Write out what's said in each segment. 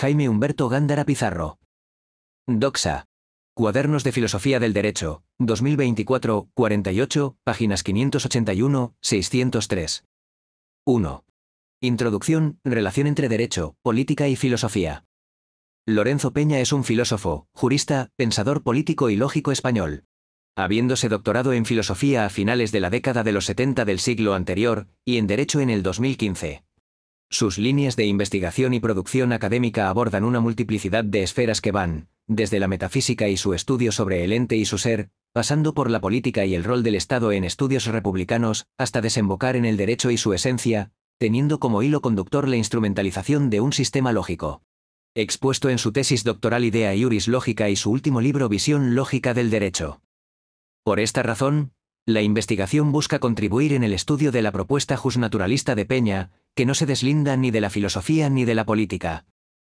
Jaime Humberto Gándara Pizarro. Doxa. Cuadernos de Filosofía del Derecho, 2024, 48, páginas 581, 603. 1. Introducción, relación entre derecho, política y filosofía. Lorenzo Peña es un filósofo, jurista, pensador político y lógico español. Habiéndose doctorado en filosofía a finales de la década de los 70 del siglo anterior, y en derecho en el 2015. Sus líneas de investigación y producción académica abordan una multiplicidad de esferas que van, desde la metafísica y su estudio sobre el ente y su ser, pasando por la política y el rol del Estado en estudios republicanos, hasta desembocar en el derecho y su esencia, teniendo como hilo conductor la instrumentalización de un sistema lógico. Expuesto en su tesis doctoral Idea Iuris Lógica y su último libro Visión Lógica del Derecho. Por esta razón, la investigación busca contribuir en el estudio de la propuesta justnaturalista de Peña, que no se deslinda ni de la filosofía ni de la política.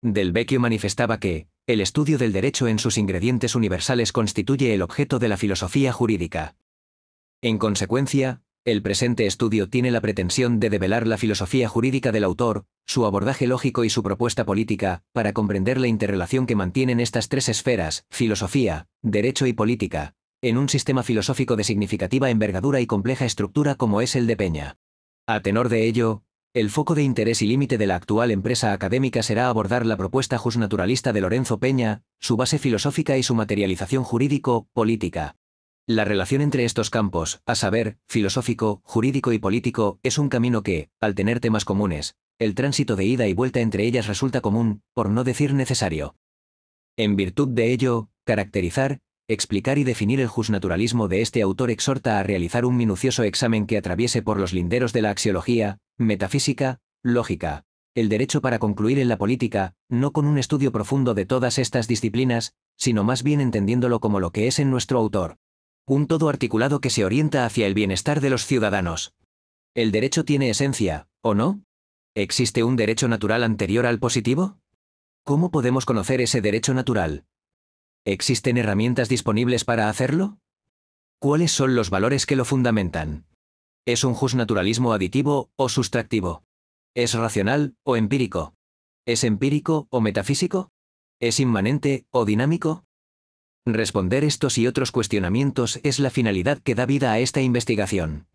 Del Vecchio manifestaba que, el estudio del derecho en sus ingredientes universales constituye el objeto de la filosofía jurídica. En consecuencia, el presente estudio tiene la pretensión de develar la filosofía jurídica del autor, su abordaje lógico y su propuesta política, para comprender la interrelación que mantienen estas tres esferas, filosofía, derecho y política, en un sistema filosófico de significativa envergadura y compleja estructura como es el de Peña. A tenor de ello, el foco de interés y límite de la actual empresa académica será abordar la propuesta justnaturalista de Lorenzo Peña, su base filosófica y su materialización jurídico-política. La relación entre estos campos, a saber, filosófico, jurídico y político, es un camino que, al tener temas comunes, el tránsito de ida y vuelta entre ellas resulta común, por no decir necesario. En virtud de ello, caracterizar, Explicar y definir el jusnaturalismo de este autor exhorta a realizar un minucioso examen que atraviese por los linderos de la axiología, metafísica, lógica, el derecho para concluir en la política, no con un estudio profundo de todas estas disciplinas, sino más bien entendiéndolo como lo que es en nuestro autor. Un todo articulado que se orienta hacia el bienestar de los ciudadanos. ¿El derecho tiene esencia, o no? ¿Existe un derecho natural anterior al positivo? ¿Cómo podemos conocer ese derecho natural? ¿Existen herramientas disponibles para hacerlo? ¿Cuáles son los valores que lo fundamentan? ¿Es un justnaturalismo aditivo o sustractivo? ¿Es racional o empírico? ¿Es empírico o metafísico? ¿Es inmanente o dinámico? Responder estos y otros cuestionamientos es la finalidad que da vida a esta investigación.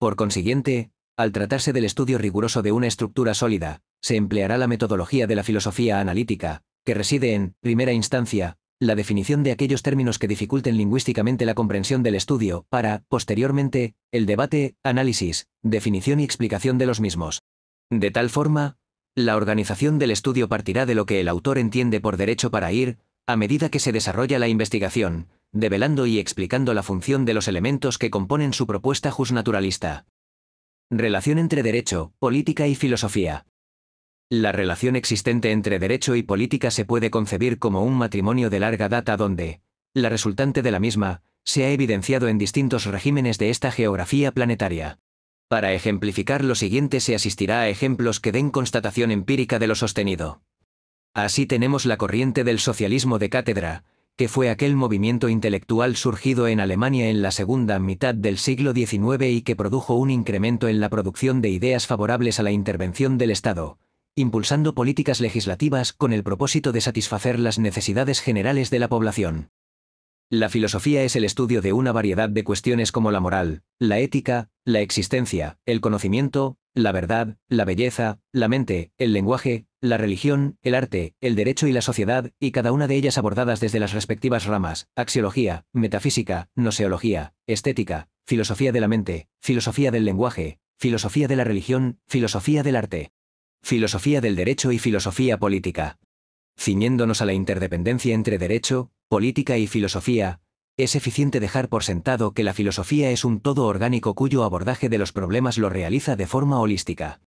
Por consiguiente, al tratarse del estudio riguroso de una estructura sólida, se empleará la metodología de la filosofía analítica, que reside en, primera instancia, la definición de aquellos términos que dificulten lingüísticamente la comprensión del estudio, para, posteriormente, el debate, análisis, definición y explicación de los mismos. De tal forma, la organización del estudio partirá de lo que el autor entiende por derecho para ir, a medida que se desarrolla la investigación, develando y explicando la función de los elementos que componen su propuesta justnaturalista. Relación entre derecho, política y filosofía. La relación existente entre derecho y política se puede concebir como un matrimonio de larga data donde, la resultante de la misma, se ha evidenciado en distintos regímenes de esta geografía planetaria. Para ejemplificar lo siguiente se asistirá a ejemplos que den constatación empírica de lo sostenido. Así tenemos la corriente del socialismo de cátedra, que fue aquel movimiento intelectual surgido en Alemania en la segunda mitad del siglo XIX y que produjo un incremento en la producción de ideas favorables a la intervención del Estado, impulsando políticas legislativas con el propósito de satisfacer las necesidades generales de la población. La filosofía es el estudio de una variedad de cuestiones como la moral, la ética, la existencia, el conocimiento, la verdad, la belleza, la mente, el lenguaje, la religión, el arte, el derecho y la sociedad, y cada una de ellas abordadas desde las respectivas ramas, axiología, metafísica, noseología, estética, filosofía de la mente, filosofía del lenguaje, filosofía de la religión, filosofía del arte filosofía del derecho y filosofía política. Ciñéndonos a la interdependencia entre derecho, política y filosofía, es eficiente dejar por sentado que la filosofía es un todo orgánico cuyo abordaje de los problemas lo realiza de forma holística.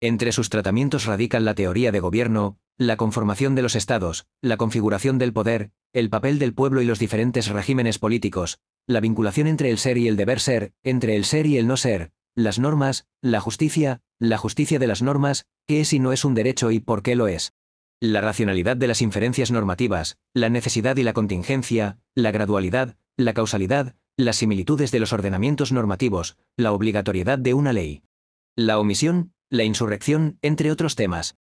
Entre sus tratamientos radican la teoría de gobierno, la conformación de los estados, la configuración del poder, el papel del pueblo y los diferentes regímenes políticos, la vinculación entre el ser y el deber ser, entre el ser y el no ser, las normas, la justicia, la justicia de las normas, qué es y no es un derecho y por qué lo es. La racionalidad de las inferencias normativas, la necesidad y la contingencia, la gradualidad, la causalidad, las similitudes de los ordenamientos normativos, la obligatoriedad de una ley. La omisión, la insurrección, entre otros temas.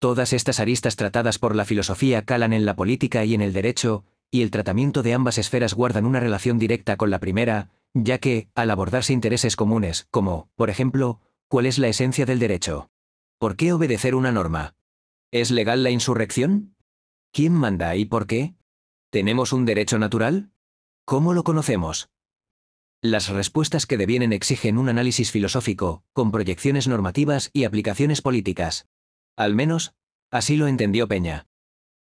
Todas estas aristas tratadas por la filosofía calan en la política y en el derecho, y el tratamiento de ambas esferas guardan una relación directa con la primera, ya que, al abordarse intereses comunes, como, por ejemplo, ¿cuál es la esencia del derecho? ¿Por qué obedecer una norma? ¿Es legal la insurrección? ¿Quién manda y por qué? ¿Tenemos un derecho natural? ¿Cómo lo conocemos? Las respuestas que devienen exigen un análisis filosófico, con proyecciones normativas y aplicaciones políticas. Al menos, así lo entendió Peña.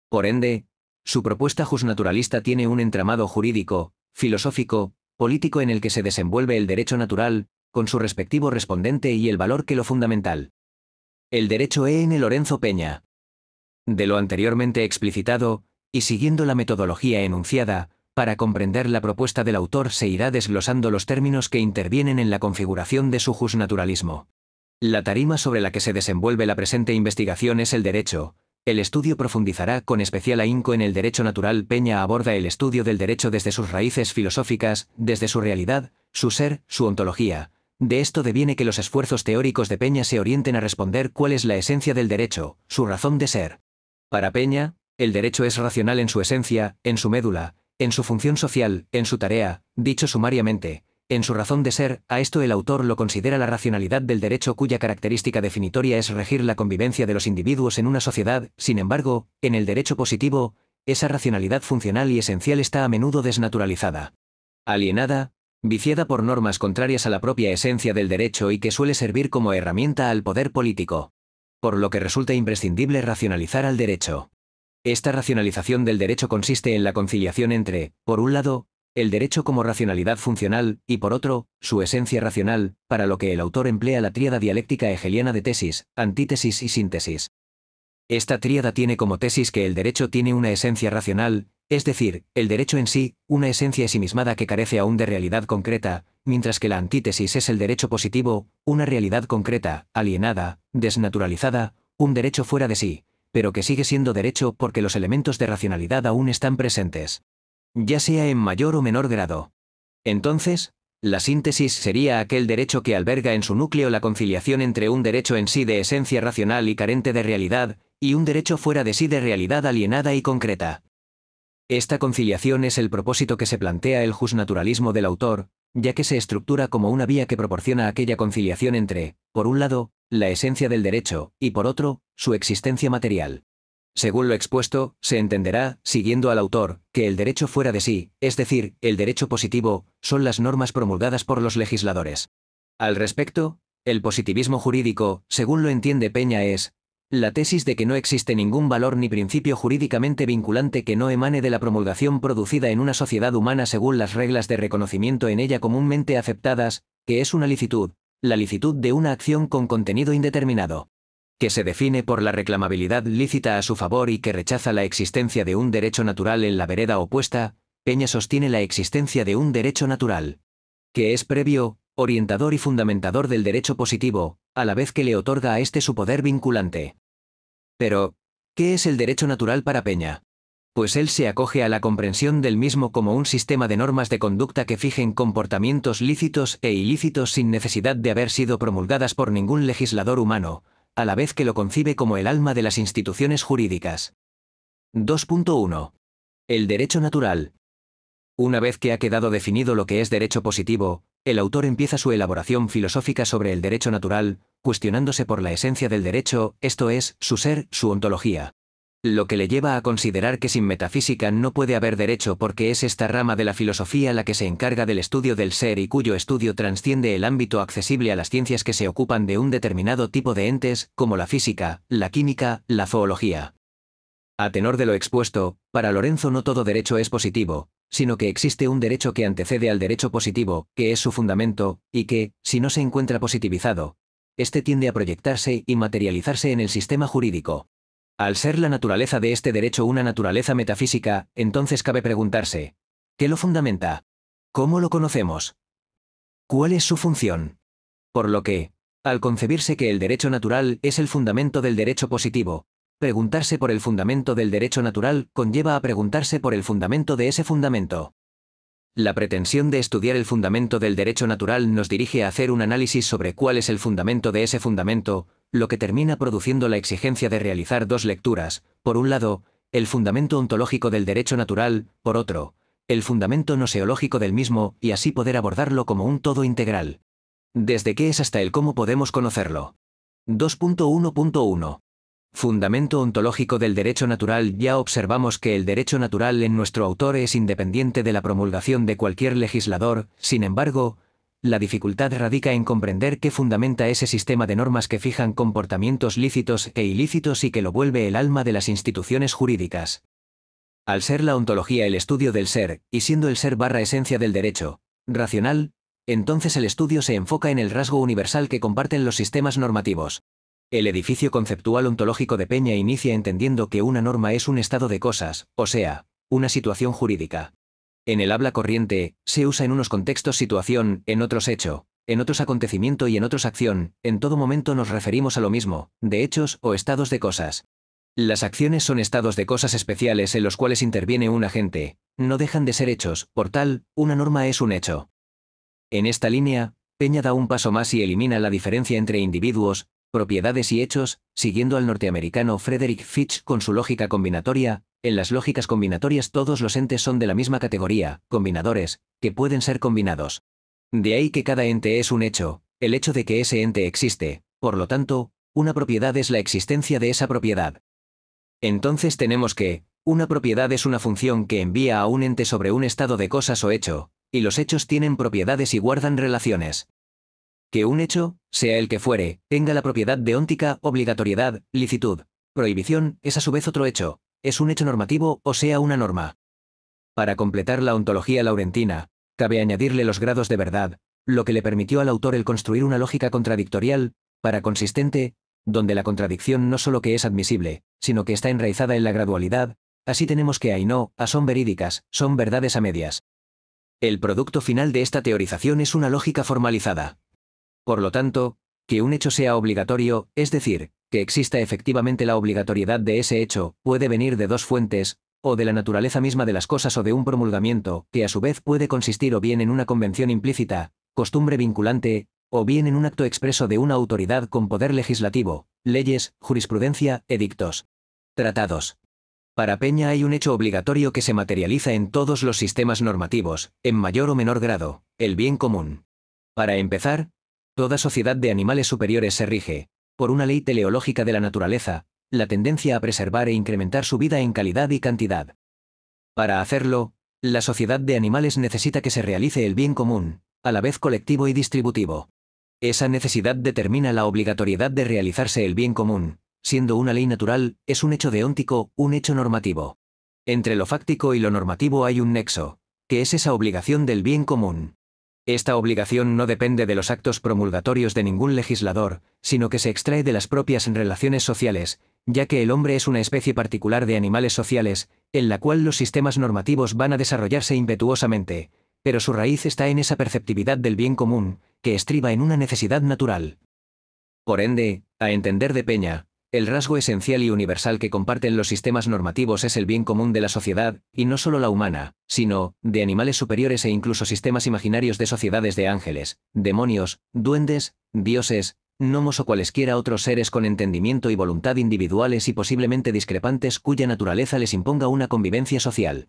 Por ende, su propuesta justnaturalista tiene un entramado jurídico, filosófico, político en el que se desenvuelve el derecho natural, con su respectivo respondente y el valor que lo fundamental. El derecho EN Lorenzo Peña. De lo anteriormente explicitado, y siguiendo la metodología enunciada, para comprender la propuesta del autor se irá desglosando los términos que intervienen en la configuración de su naturalismo. La tarima sobre la que se desenvuelve la presente investigación es el derecho, el estudio profundizará con especial ahínco en el derecho natural. Peña aborda el estudio del derecho desde sus raíces filosóficas, desde su realidad, su ser, su ontología. De esto deviene que los esfuerzos teóricos de Peña se orienten a responder cuál es la esencia del derecho, su razón de ser. Para Peña, el derecho es racional en su esencia, en su médula, en su función social, en su tarea, dicho sumariamente, en su razón de ser, a esto el autor lo considera la racionalidad del derecho cuya característica definitoria es regir la convivencia de los individuos en una sociedad, sin embargo, en el derecho positivo, esa racionalidad funcional y esencial está a menudo desnaturalizada. Alienada, viciada por normas contrarias a la propia esencia del derecho y que suele servir como herramienta al poder político. Por lo que resulta imprescindible racionalizar al derecho. Esta racionalización del derecho consiste en la conciliación entre, por un lado, el derecho como racionalidad funcional, y por otro, su esencia racional, para lo que el autor emplea la tríada dialéctica hegeliana de tesis, antítesis y síntesis. Esta tríada tiene como tesis que el derecho tiene una esencia racional, es decir, el derecho en sí, una esencia esimismada que carece aún de realidad concreta, mientras que la antítesis es el derecho positivo, una realidad concreta, alienada, desnaturalizada, un derecho fuera de sí, pero que sigue siendo derecho porque los elementos de racionalidad aún están presentes ya sea en mayor o menor grado. Entonces, la síntesis sería aquel derecho que alberga en su núcleo la conciliación entre un derecho en sí de esencia racional y carente de realidad, y un derecho fuera de sí de realidad alienada y concreta. Esta conciliación es el propósito que se plantea el jusnaturalismo del autor, ya que se estructura como una vía que proporciona aquella conciliación entre, por un lado, la esencia del derecho, y por otro, su existencia material. Según lo expuesto, se entenderá, siguiendo al autor, que el derecho fuera de sí, es decir, el derecho positivo, son las normas promulgadas por los legisladores. Al respecto, el positivismo jurídico, según lo entiende Peña, es la tesis de que no existe ningún valor ni principio jurídicamente vinculante que no emane de la promulgación producida en una sociedad humana según las reglas de reconocimiento en ella comúnmente aceptadas, que es una licitud, la licitud de una acción con contenido indeterminado que se define por la reclamabilidad lícita a su favor y que rechaza la existencia de un derecho natural en la vereda opuesta, Peña sostiene la existencia de un derecho natural, que es previo, orientador y fundamentador del derecho positivo, a la vez que le otorga a este su poder vinculante. Pero, ¿qué es el derecho natural para Peña? Pues él se acoge a la comprensión del mismo como un sistema de normas de conducta que fijen comportamientos lícitos e ilícitos sin necesidad de haber sido promulgadas por ningún legislador humano, a la vez que lo concibe como el alma de las instituciones jurídicas. 2.1. El derecho natural. Una vez que ha quedado definido lo que es derecho positivo, el autor empieza su elaboración filosófica sobre el derecho natural, cuestionándose por la esencia del derecho, esto es, su ser, su ontología lo que le lleva a considerar que sin metafísica no puede haber derecho porque es esta rama de la filosofía la que se encarga del estudio del ser y cuyo estudio transciende el ámbito accesible a las ciencias que se ocupan de un determinado tipo de entes, como la física, la química, la zoología. A tenor de lo expuesto, para Lorenzo no todo derecho es positivo, sino que existe un derecho que antecede al derecho positivo, que es su fundamento, y que, si no se encuentra positivizado, este tiende a proyectarse y materializarse en el sistema jurídico. Al ser la naturaleza de este derecho una naturaleza metafísica, entonces cabe preguntarse, ¿qué lo fundamenta? ¿Cómo lo conocemos? ¿Cuál es su función? Por lo que, al concebirse que el derecho natural es el fundamento del derecho positivo, preguntarse por el fundamento del derecho natural conlleva a preguntarse por el fundamento de ese fundamento. La pretensión de estudiar el fundamento del derecho natural nos dirige a hacer un análisis sobre cuál es el fundamento de ese fundamento, lo que termina produciendo la exigencia de realizar dos lecturas, por un lado, el fundamento ontológico del derecho natural, por otro, el fundamento noseológico del mismo, y así poder abordarlo como un todo integral. Desde qué es hasta el cómo podemos conocerlo. 2.1.1 Fundamento ontológico del derecho natural Ya observamos que el derecho natural en nuestro autor es independiente de la promulgación de cualquier legislador, sin embargo, la dificultad radica en comprender qué fundamenta ese sistema de normas que fijan comportamientos lícitos e ilícitos y que lo vuelve el alma de las instituciones jurídicas. Al ser la ontología el estudio del ser, y siendo el ser barra esencia del derecho, racional, entonces el estudio se enfoca en el rasgo universal que comparten los sistemas normativos, el edificio conceptual ontológico de Peña inicia entendiendo que una norma es un estado de cosas, o sea, una situación jurídica. En el habla corriente, se usa en unos contextos situación, en otros hecho, en otros acontecimiento y en otros acción, en todo momento nos referimos a lo mismo, de hechos o estados de cosas. Las acciones son estados de cosas especiales en los cuales interviene un agente, no dejan de ser hechos, por tal, una norma es un hecho. En esta línea, Peña da un paso más y elimina la diferencia entre individuos, propiedades y hechos, siguiendo al norteamericano Frederick Fitch con su lógica combinatoria, en las lógicas combinatorias todos los entes son de la misma categoría, combinadores, que pueden ser combinados. De ahí que cada ente es un hecho, el hecho de que ese ente existe, por lo tanto, una propiedad es la existencia de esa propiedad. Entonces tenemos que, una propiedad es una función que envía a un ente sobre un estado de cosas o hecho, y los hechos tienen propiedades y guardan relaciones que un hecho, sea el que fuere, tenga la propiedad de óntica, obligatoriedad, licitud. Prohibición es a su vez otro hecho, es un hecho normativo o sea una norma. Para completar la ontología laurentina, cabe añadirle los grados de verdad, lo que le permitió al autor el construir una lógica contradictorial, para consistente, donde la contradicción no solo que es admisible, sino que está enraizada en la gradualidad, así tenemos que no, a son verídicas, son verdades a medias. El producto final de esta teorización es una lógica formalizada, por lo tanto, que un hecho sea obligatorio, es decir, que exista efectivamente la obligatoriedad de ese hecho, puede venir de dos fuentes, o de la naturaleza misma de las cosas o de un promulgamiento, que a su vez puede consistir o bien en una convención implícita, costumbre vinculante, o bien en un acto expreso de una autoridad con poder legislativo, leyes, jurisprudencia, edictos, tratados. Para Peña hay un hecho obligatorio que se materializa en todos los sistemas normativos, en mayor o menor grado, el bien común. Para empezar, Toda sociedad de animales superiores se rige, por una ley teleológica de la naturaleza, la tendencia a preservar e incrementar su vida en calidad y cantidad. Para hacerlo, la sociedad de animales necesita que se realice el bien común, a la vez colectivo y distributivo. Esa necesidad determina la obligatoriedad de realizarse el bien común, siendo una ley natural, es un hecho deóntico, un hecho normativo. Entre lo fáctico y lo normativo hay un nexo, que es esa obligación del bien común. Esta obligación no depende de los actos promulgatorios de ningún legislador, sino que se extrae de las propias relaciones sociales, ya que el hombre es una especie particular de animales sociales, en la cual los sistemas normativos van a desarrollarse impetuosamente, pero su raíz está en esa perceptividad del bien común, que estriba en una necesidad natural. Por ende, a entender de Peña, el rasgo esencial y universal que comparten los sistemas normativos es el bien común de la sociedad, y no solo la humana, sino, de animales superiores e incluso sistemas imaginarios de sociedades de ángeles, demonios, duendes, dioses, gnomos o cualesquiera otros seres con entendimiento y voluntad individuales y posiblemente discrepantes cuya naturaleza les imponga una convivencia social.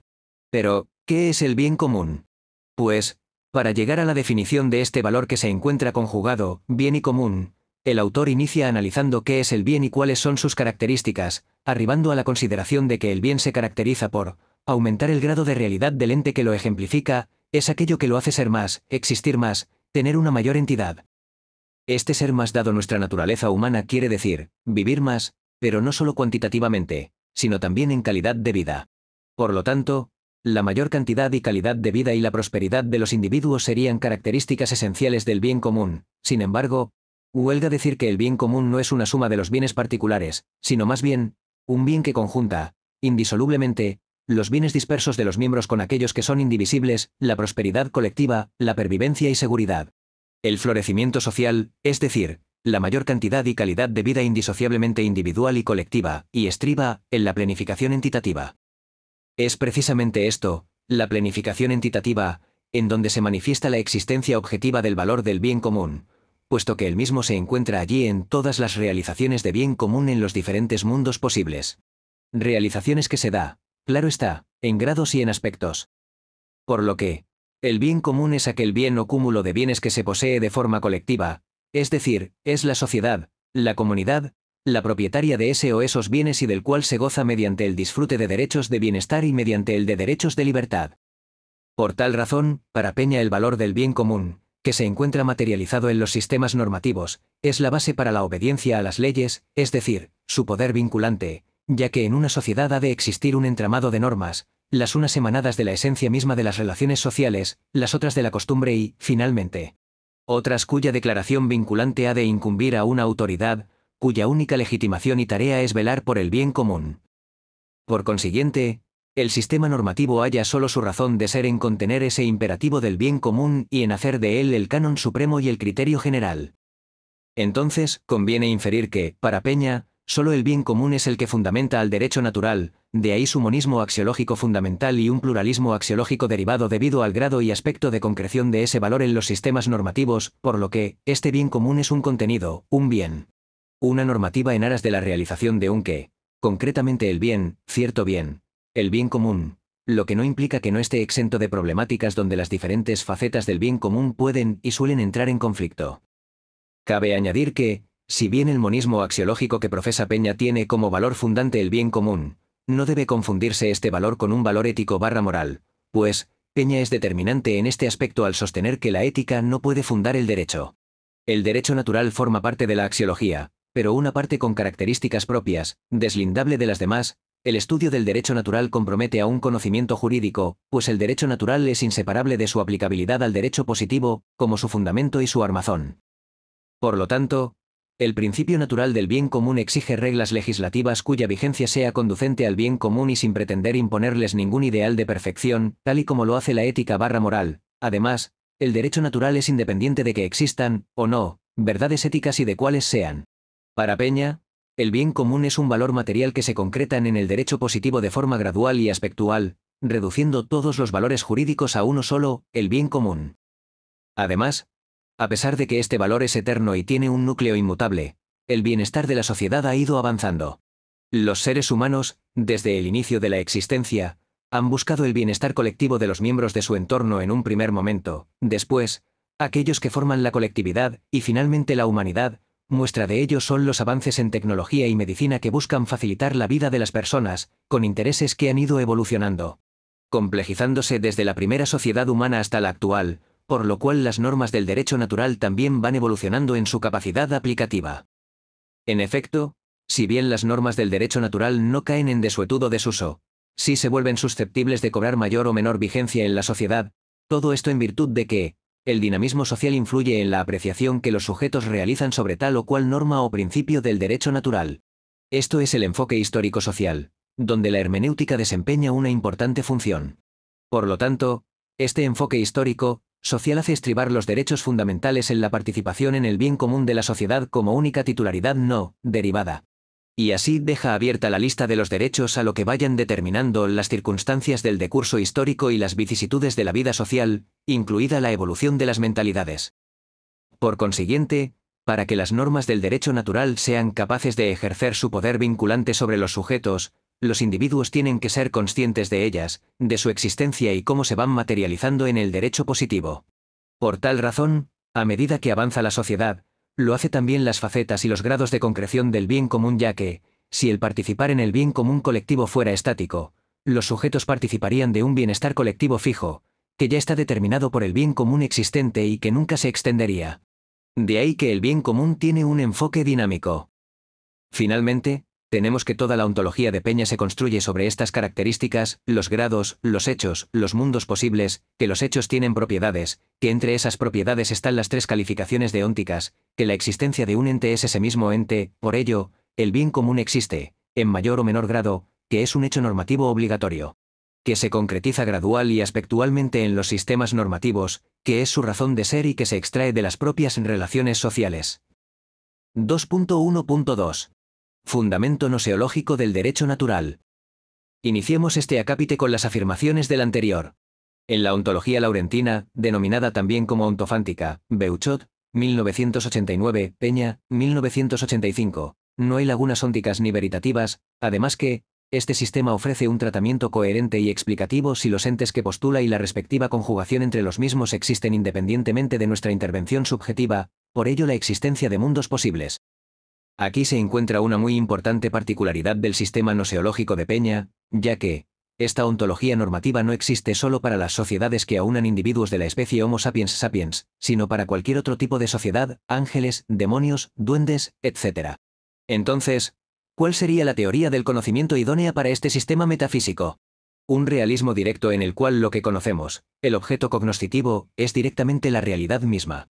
Pero, ¿qué es el bien común? Pues, para llegar a la definición de este valor que se encuentra conjugado, bien y común, el autor inicia analizando qué es el bien y cuáles son sus características, arribando a la consideración de que el bien se caracteriza por aumentar el grado de realidad del ente que lo ejemplifica, es aquello que lo hace ser más, existir más, tener una mayor entidad. Este ser más dado nuestra naturaleza humana quiere decir, vivir más, pero no solo cuantitativamente, sino también en calidad de vida. Por lo tanto, la mayor cantidad y calidad de vida y la prosperidad de los individuos serían características esenciales del bien común. Sin embargo, Huelga decir que el bien común no es una suma de los bienes particulares, sino más bien, un bien que conjunta, indisolublemente, los bienes dispersos de los miembros con aquellos que son indivisibles, la prosperidad colectiva, la pervivencia y seguridad. El florecimiento social, es decir, la mayor cantidad y calidad de vida indisociablemente individual y colectiva, y estriba en la planificación entitativa. Es precisamente esto, la planificación entitativa, en donde se manifiesta la existencia objetiva del valor del bien común, puesto que el mismo se encuentra allí en todas las realizaciones de bien común en los diferentes mundos posibles. Realizaciones que se da, claro está, en grados y en aspectos. Por lo que, el bien común es aquel bien o cúmulo de bienes que se posee de forma colectiva, es decir, es la sociedad, la comunidad, la propietaria de ese o esos bienes y del cual se goza mediante el disfrute de derechos de bienestar y mediante el de derechos de libertad. Por tal razón, para Peña el valor del bien común, que se encuentra materializado en los sistemas normativos, es la base para la obediencia a las leyes, es decir, su poder vinculante, ya que en una sociedad ha de existir un entramado de normas, las unas emanadas de la esencia misma de las relaciones sociales, las otras de la costumbre y, finalmente, otras cuya declaración vinculante ha de incumbir a una autoridad, cuya única legitimación y tarea es velar por el bien común. Por consiguiente, el sistema normativo haya solo su razón de ser en contener ese imperativo del bien común y en hacer de él el canon supremo y el criterio general. Entonces, conviene inferir que, para Peña, solo el bien común es el que fundamenta al derecho natural, de ahí su monismo axiológico fundamental y un pluralismo axiológico derivado debido al grado y aspecto de concreción de ese valor en los sistemas normativos, por lo que, este bien común es un contenido, un bien. Una normativa en aras de la realización de un que, concretamente el bien, cierto bien, el bien común. Lo que no implica que no esté exento de problemáticas donde las diferentes facetas del bien común pueden y suelen entrar en conflicto. Cabe añadir que, si bien el monismo axiológico que profesa Peña tiene como valor fundante el bien común, no debe confundirse este valor con un valor ético barra moral, pues, Peña es determinante en este aspecto al sostener que la ética no puede fundar el derecho. El derecho natural forma parte de la axiología, pero una parte con características propias, deslindable de las demás, el estudio del derecho natural compromete a un conocimiento jurídico, pues el derecho natural es inseparable de su aplicabilidad al derecho positivo, como su fundamento y su armazón. Por lo tanto, el principio natural del bien común exige reglas legislativas cuya vigencia sea conducente al bien común y sin pretender imponerles ningún ideal de perfección, tal y como lo hace la ética barra moral. Además, el derecho natural es independiente de que existan, o no, verdades éticas y de cuáles sean. Para Peña, el bien común es un valor material que se concretan en el derecho positivo de forma gradual y aspectual, reduciendo todos los valores jurídicos a uno solo, el bien común. Además, a pesar de que este valor es eterno y tiene un núcleo inmutable, el bienestar de la sociedad ha ido avanzando. Los seres humanos, desde el inicio de la existencia, han buscado el bienestar colectivo de los miembros de su entorno en un primer momento, después, aquellos que forman la colectividad y finalmente la humanidad, Muestra de ello son los avances en tecnología y medicina que buscan facilitar la vida de las personas, con intereses que han ido evolucionando, complejizándose desde la primera sociedad humana hasta la actual, por lo cual las normas del derecho natural también van evolucionando en su capacidad aplicativa. En efecto, si bien las normas del derecho natural no caen en desuetudo desuso, sí se vuelven susceptibles de cobrar mayor o menor vigencia en la sociedad, todo esto en virtud de que, el dinamismo social influye en la apreciación que los sujetos realizan sobre tal o cual norma o principio del derecho natural. Esto es el enfoque histórico-social, donde la hermenéutica desempeña una importante función. Por lo tanto, este enfoque histórico, social hace estribar los derechos fundamentales en la participación en el bien común de la sociedad como única titularidad no, derivada y así deja abierta la lista de los derechos a lo que vayan determinando las circunstancias del decurso histórico y las vicisitudes de la vida social, incluida la evolución de las mentalidades. Por consiguiente, para que las normas del derecho natural sean capaces de ejercer su poder vinculante sobre los sujetos, los individuos tienen que ser conscientes de ellas, de su existencia y cómo se van materializando en el derecho positivo. Por tal razón, a medida que avanza la sociedad, lo hace también las facetas y los grados de concreción del bien común ya que, si el participar en el bien común colectivo fuera estático, los sujetos participarían de un bienestar colectivo fijo, que ya está determinado por el bien común existente y que nunca se extendería. De ahí que el bien común tiene un enfoque dinámico. Finalmente, tenemos que toda la ontología de Peña se construye sobre estas características, los grados, los hechos, los mundos posibles, que los hechos tienen propiedades, que entre esas propiedades están las tres calificaciones deónticas, que la existencia de un ente es ese mismo ente, por ello, el bien común existe, en mayor o menor grado, que es un hecho normativo obligatorio. Que se concretiza gradual y aspectualmente en los sistemas normativos, que es su razón de ser y que se extrae de las propias relaciones sociales. 2.1.2 Fundamento no-seológico del derecho natural. Iniciemos este acápite con las afirmaciones del anterior. En la ontología laurentina, denominada también como ontofántica, Beuchot, 1989, Peña, 1985, no hay lagunas ónticas ni veritativas, además que, este sistema ofrece un tratamiento coherente y explicativo si los entes que postula y la respectiva conjugación entre los mismos existen independientemente de nuestra intervención subjetiva, por ello la existencia de mundos posibles, Aquí se encuentra una muy importante particularidad del sistema noseológico de Peña, ya que, esta ontología normativa no existe solo para las sociedades que aunan individuos de la especie Homo sapiens sapiens, sino para cualquier otro tipo de sociedad, ángeles, demonios, duendes, etc. Entonces, ¿cuál sería la teoría del conocimiento idónea para este sistema metafísico? Un realismo directo en el cual lo que conocemos, el objeto cognoscitivo, es directamente la realidad misma.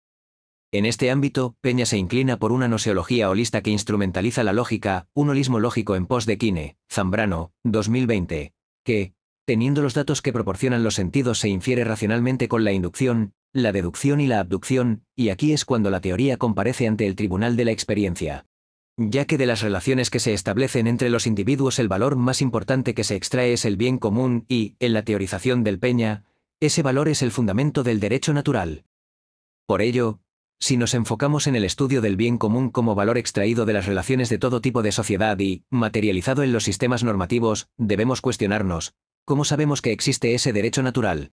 En este ámbito, Peña se inclina por una noseología holista que instrumentaliza la lógica, un holismo lógico en pos de Kine, Zambrano, 2020, que, teniendo los datos que proporcionan los sentidos se infiere racionalmente con la inducción, la deducción y la abducción, y aquí es cuando la teoría comparece ante el tribunal de la experiencia. Ya que de las relaciones que se establecen entre los individuos el valor más importante que se extrae es el bien común y, en la teorización del Peña, ese valor es el fundamento del derecho natural. Por ello, si nos enfocamos en el estudio del bien común como valor extraído de las relaciones de todo tipo de sociedad y, materializado en los sistemas normativos, debemos cuestionarnos, ¿cómo sabemos que existe ese derecho natural?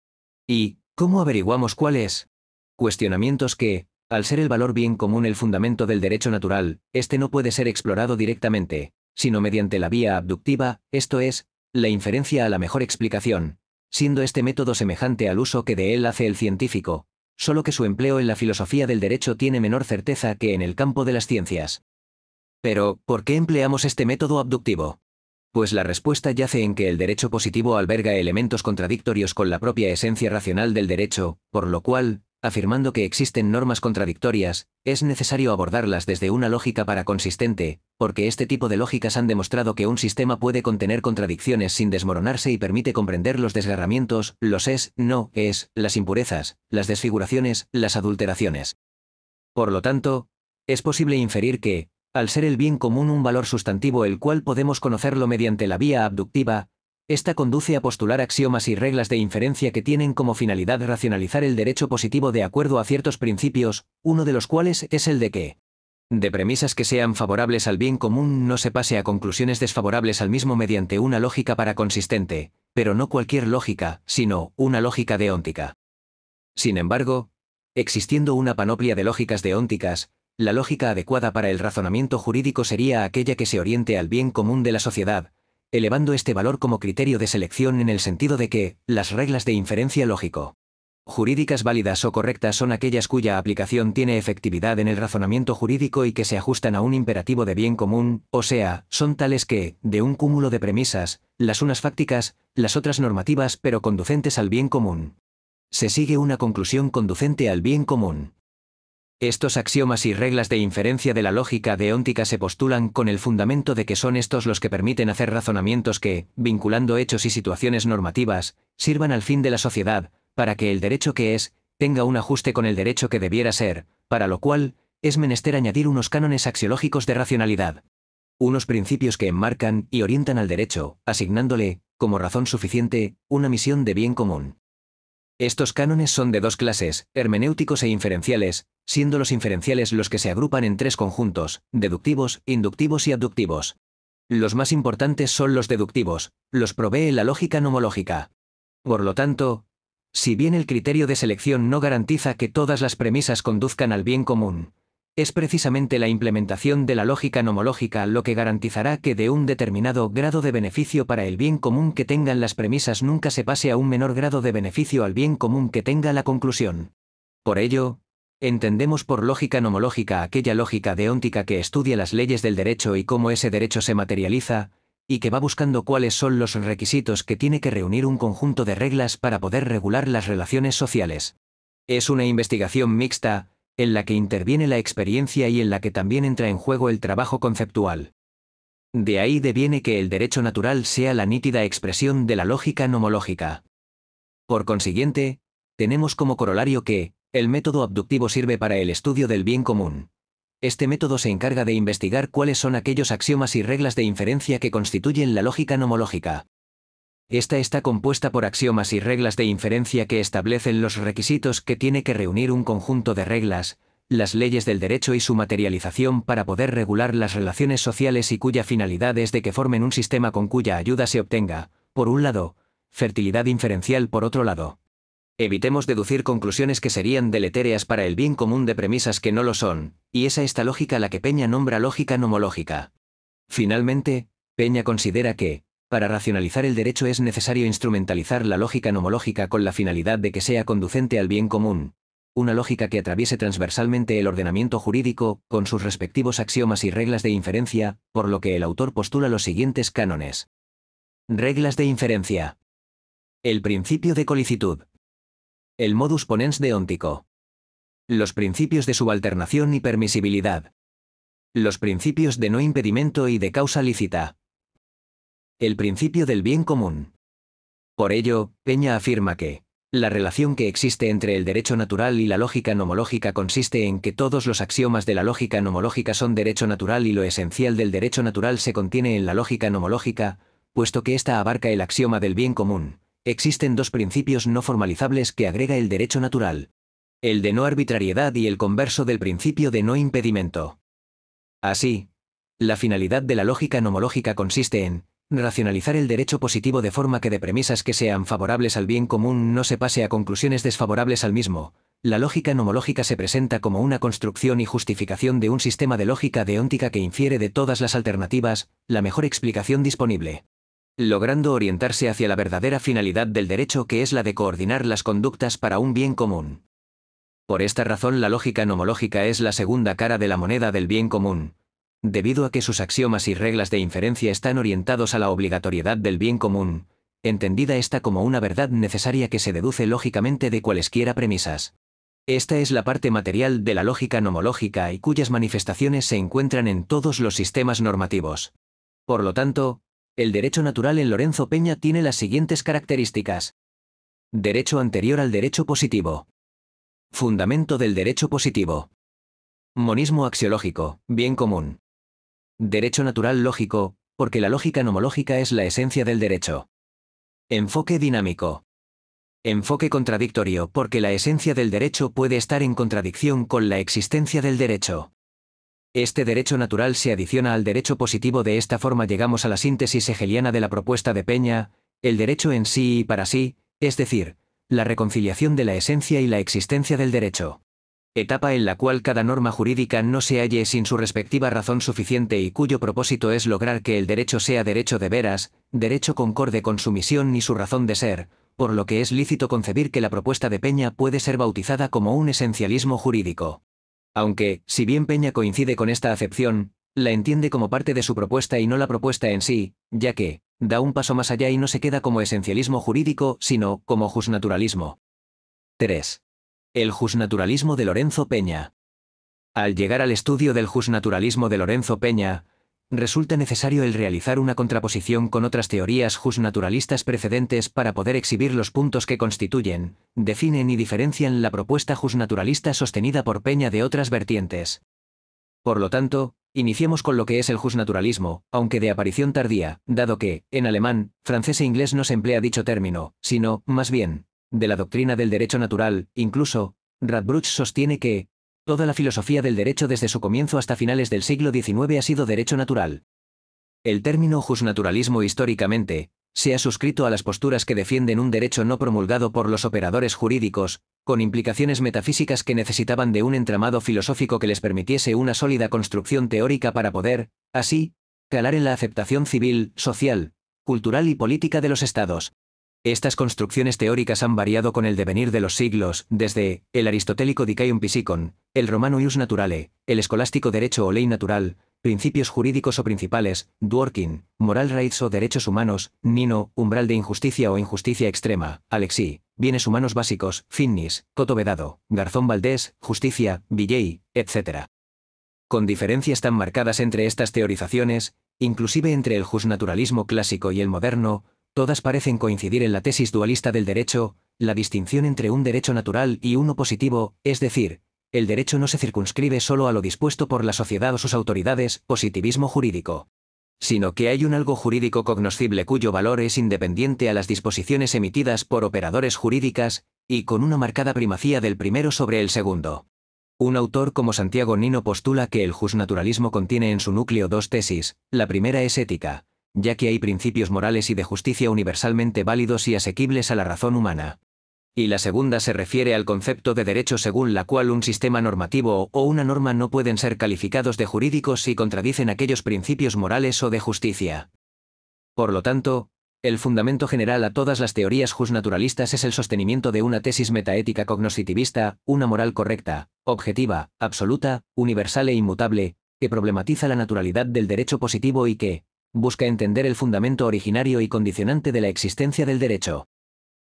¿Y cómo averiguamos cuál es? Cuestionamientos que, al ser el valor bien común el fundamento del derecho natural, este no puede ser explorado directamente, sino mediante la vía abductiva, esto es, la inferencia a la mejor explicación, siendo este método semejante al uso que de él hace el científico, solo que su empleo en la filosofía del derecho tiene menor certeza que en el campo de las ciencias. Pero, ¿por qué empleamos este método abductivo? Pues la respuesta yace en que el derecho positivo alberga elementos contradictorios con la propia esencia racional del derecho, por lo cual, afirmando que existen normas contradictorias, es necesario abordarlas desde una lógica para consistente, porque este tipo de lógicas han demostrado que un sistema puede contener contradicciones sin desmoronarse y permite comprender los desgarramientos, los es, no, es, las impurezas, las desfiguraciones, las adulteraciones. Por lo tanto, es posible inferir que, al ser el bien común un valor sustantivo el cual podemos conocerlo mediante la vía abductiva, esta conduce a postular axiomas y reglas de inferencia que tienen como finalidad racionalizar el derecho positivo de acuerdo a ciertos principios, uno de los cuales es el de que, de premisas que sean favorables al bien común no se pase a conclusiones desfavorables al mismo mediante una lógica para consistente, pero no cualquier lógica, sino una lógica deóntica. Sin embargo, existiendo una panoplia de lógicas deónticas, la lógica adecuada para el razonamiento jurídico sería aquella que se oriente al bien común de la sociedad, elevando este valor como criterio de selección en el sentido de que, las reglas de inferencia lógico jurídicas válidas o correctas son aquellas cuya aplicación tiene efectividad en el razonamiento jurídico y que se ajustan a un imperativo de bien común, o sea, son tales que, de un cúmulo de premisas, las unas fácticas, las otras normativas pero conducentes al bien común. Se sigue una conclusión conducente al bien común. Estos axiomas y reglas de inferencia de la lógica deóntica se postulan con el fundamento de que son estos los que permiten hacer razonamientos que, vinculando hechos y situaciones normativas, sirvan al fin de la sociedad, para que el derecho que es, tenga un ajuste con el derecho que debiera ser, para lo cual, es menester añadir unos cánones axiológicos de racionalidad. Unos principios que enmarcan y orientan al derecho, asignándole, como razón suficiente, una misión de bien común. Estos cánones son de dos clases, hermenéuticos e inferenciales, siendo los inferenciales los que se agrupan en tres conjuntos, deductivos, inductivos y abductivos. Los más importantes son los deductivos, los provee la lógica nomológica. Por lo tanto, si bien el criterio de selección no garantiza que todas las premisas conduzcan al bien común, es precisamente la implementación de la lógica nomológica lo que garantizará que de un determinado grado de beneficio para el bien común que tengan las premisas nunca se pase a un menor grado de beneficio al bien común que tenga la conclusión. Por ello, entendemos por lógica nomológica aquella lógica deóntica que estudia las leyes del derecho y cómo ese derecho se materializa, y que va buscando cuáles son los requisitos que tiene que reunir un conjunto de reglas para poder regular las relaciones sociales. Es una investigación mixta, en la que interviene la experiencia y en la que también entra en juego el trabajo conceptual. De ahí deviene que el derecho natural sea la nítida expresión de la lógica nomológica. Por consiguiente, tenemos como corolario que, el método abductivo sirve para el estudio del bien común. Este método se encarga de investigar cuáles son aquellos axiomas y reglas de inferencia que constituyen la lógica nomológica. Esta está compuesta por axiomas y reglas de inferencia que establecen los requisitos que tiene que reunir un conjunto de reglas, las leyes del derecho y su materialización para poder regular las relaciones sociales y cuya finalidad es de que formen un sistema con cuya ayuda se obtenga, por un lado, fertilidad inferencial por otro lado. Evitemos deducir conclusiones que serían deletéreas para el bien común de premisas que no lo son, y esa es a esta lógica la que Peña nombra lógica nomológica. Finalmente, Peña considera que, para racionalizar el derecho es necesario instrumentalizar la lógica nomológica con la finalidad de que sea conducente al bien común, una lógica que atraviese transversalmente el ordenamiento jurídico, con sus respectivos axiomas y reglas de inferencia, por lo que el autor postula los siguientes cánones. Reglas de inferencia. El principio de colicitud. El modus ponens deóntico. Los principios de subalternación y permisibilidad. Los principios de no impedimento y de causa lícita el principio del bien común. Por ello, Peña afirma que, la relación que existe entre el derecho natural y la lógica nomológica consiste en que todos los axiomas de la lógica nomológica son derecho natural y lo esencial del derecho natural se contiene en la lógica nomológica, puesto que ésta abarca el axioma del bien común. Existen dos principios no formalizables que agrega el derecho natural. El de no arbitrariedad y el converso del principio de no impedimento. Así, la finalidad de la lógica nomológica consiste en Racionalizar el derecho positivo de forma que de premisas que sean favorables al bien común no se pase a conclusiones desfavorables al mismo. La lógica nomológica se presenta como una construcción y justificación de un sistema de lógica deóntica que infiere de todas las alternativas la mejor explicación disponible logrando orientarse hacia la verdadera finalidad del derecho que es la de coordinar las conductas para un bien común. Por esta razón la lógica nomológica es la segunda cara de la moneda del bien común, Debido a que sus axiomas y reglas de inferencia están orientados a la obligatoriedad del bien común, entendida esta como una verdad necesaria que se deduce lógicamente de cualesquiera premisas. Esta es la parte material de la lógica nomológica y cuyas manifestaciones se encuentran en todos los sistemas normativos. Por lo tanto, el derecho natural en Lorenzo Peña tiene las siguientes características. Derecho anterior al derecho positivo. Fundamento del derecho positivo. Monismo axiológico, bien común. Derecho natural lógico, porque la lógica nomológica es la esencia del derecho. Enfoque dinámico. Enfoque contradictorio, porque la esencia del derecho puede estar en contradicción con la existencia del derecho. Este derecho natural se adiciona al derecho positivo de esta forma llegamos a la síntesis hegeliana de la propuesta de Peña, el derecho en sí y para sí, es decir, la reconciliación de la esencia y la existencia del derecho etapa en la cual cada norma jurídica no se halle sin su respectiva razón suficiente y cuyo propósito es lograr que el derecho sea derecho de veras, derecho concorde con su misión y su razón de ser, por lo que es lícito concebir que la propuesta de Peña puede ser bautizada como un esencialismo jurídico. Aunque, si bien Peña coincide con esta acepción, la entiende como parte de su propuesta y no la propuesta en sí, ya que, da un paso más allá y no se queda como esencialismo jurídico, sino como justnaturalismo. 3. El jusnaturalismo de Lorenzo Peña. Al llegar al estudio del jusnaturalismo de Lorenzo Peña, resulta necesario el realizar una contraposición con otras teorías jusnaturalistas precedentes para poder exhibir los puntos que constituyen, definen y diferencian la propuesta jusnaturalista sostenida por Peña de otras vertientes. Por lo tanto, iniciemos con lo que es el jusnaturalismo, aunque de aparición tardía, dado que, en alemán, francés e inglés no se emplea dicho término, sino, más bien, de la doctrina del derecho natural, incluso, Radbruch sostiene que, toda la filosofía del derecho desde su comienzo hasta finales del siglo XIX ha sido derecho natural. El término jusnaturalismo históricamente, se ha suscrito a las posturas que defienden un derecho no promulgado por los operadores jurídicos, con implicaciones metafísicas que necesitaban de un entramado filosófico que les permitiese una sólida construcción teórica para poder, así, calar en la aceptación civil, social, cultural y política de los estados. Estas construcciones teóricas han variado con el devenir de los siglos, desde el aristotélico dicaium pisicon, el Romano Ius naturale, el escolástico derecho o ley natural, principios jurídicos o principales, Dworkin, moral rights o derechos humanos, Nino, umbral de injusticia o injusticia extrema, Alexi, bienes humanos básicos, Finnis, Coto Vedado, Garzón Valdés, justicia, Villey, etc. Con diferencias tan marcadas entre estas teorizaciones, inclusive entre el justnaturalismo clásico y el moderno, Todas parecen coincidir en la tesis dualista del derecho, la distinción entre un derecho natural y uno positivo, es decir, el derecho no se circunscribe solo a lo dispuesto por la sociedad o sus autoridades, positivismo jurídico, sino que hay un algo jurídico cognoscible cuyo valor es independiente a las disposiciones emitidas por operadores jurídicas, y con una marcada primacía del primero sobre el segundo. Un autor como Santiago Nino postula que el justnaturalismo contiene en su núcleo dos tesis, la primera es ética, ya que hay principios morales y de justicia universalmente válidos y asequibles a la razón humana. Y la segunda se refiere al concepto de derecho según la cual un sistema normativo o una norma no pueden ser calificados de jurídicos si contradicen aquellos principios morales o de justicia. Por lo tanto, el fundamento general a todas las teorías justnaturalistas es el sostenimiento de una tesis metaética cognoscitivista, una moral correcta, objetiva, absoluta, universal e inmutable, que problematiza la naturalidad del derecho positivo y que, busca entender el fundamento originario y condicionante de la existencia del derecho.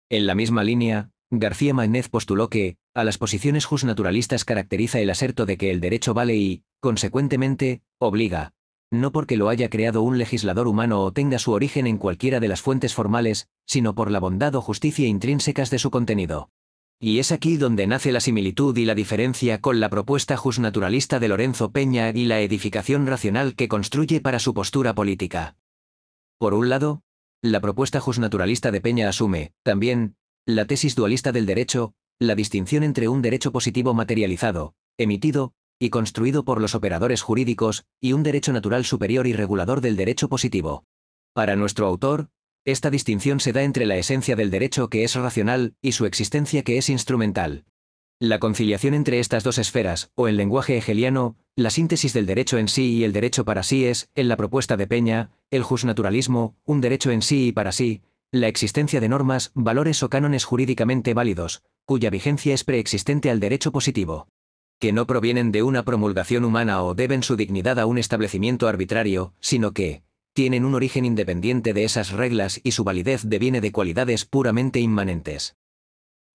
En la misma línea, García Magnez postuló que, a las posiciones justnaturalistas caracteriza el aserto de que el derecho vale y, consecuentemente, obliga. No porque lo haya creado un legislador humano o tenga su origen en cualquiera de las fuentes formales, sino por la bondad o justicia intrínsecas de su contenido. Y es aquí donde nace la similitud y la diferencia con la propuesta justnaturalista de Lorenzo Peña y la edificación racional que construye para su postura política. Por un lado, la propuesta justnaturalista de Peña asume, también, la tesis dualista del derecho, la distinción entre un derecho positivo materializado, emitido, y construido por los operadores jurídicos, y un derecho natural superior y regulador del derecho positivo. Para nuestro autor, esta distinción se da entre la esencia del derecho que es racional y su existencia que es instrumental. La conciliación entre estas dos esferas, o en lenguaje hegeliano, la síntesis del derecho en sí y el derecho para sí es, en la propuesta de Peña, el jusnaturalismo, un derecho en sí y para sí, la existencia de normas, valores o cánones jurídicamente válidos, cuya vigencia es preexistente al derecho positivo que no provienen de una promulgación humana o deben su dignidad a un establecimiento arbitrario, sino que, tienen un origen independiente de esas reglas y su validez deviene de cualidades puramente inmanentes.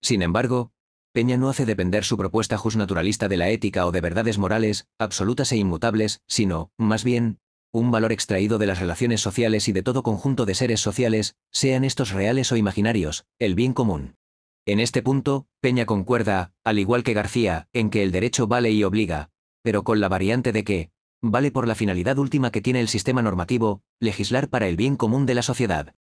Sin embargo, Peña no hace depender su propuesta justnaturalista de la ética o de verdades morales, absolutas e inmutables, sino, más bien, un valor extraído de las relaciones sociales y de todo conjunto de seres sociales, sean estos reales o imaginarios, el bien común. En este punto, Peña concuerda, al igual que García, en que el derecho vale y obliga, pero con la variante de que, vale por la finalidad última que tiene el sistema normativo, legislar para el bien común de la sociedad.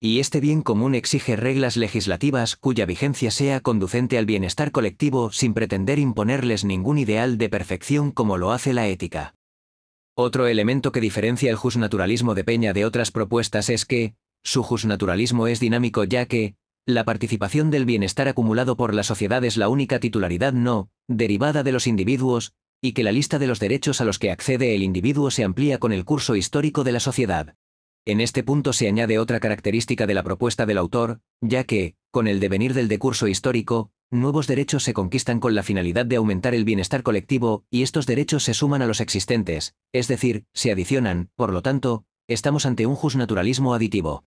Y este bien común exige reglas legislativas cuya vigencia sea conducente al bienestar colectivo sin pretender imponerles ningún ideal de perfección como lo hace la ética. Otro elemento que diferencia el jusnaturalismo de Peña de otras propuestas es que, su jusnaturalismo es dinámico ya que, la participación del bienestar acumulado por la sociedad es la única titularidad no, derivada de los individuos, y que la lista de los derechos a los que accede el individuo se amplía con el curso histórico de la sociedad. En este punto se añade otra característica de la propuesta del autor, ya que, con el devenir del decurso histórico, nuevos derechos se conquistan con la finalidad de aumentar el bienestar colectivo, y estos derechos se suman a los existentes, es decir, se adicionan, por lo tanto, estamos ante un justnaturalismo aditivo.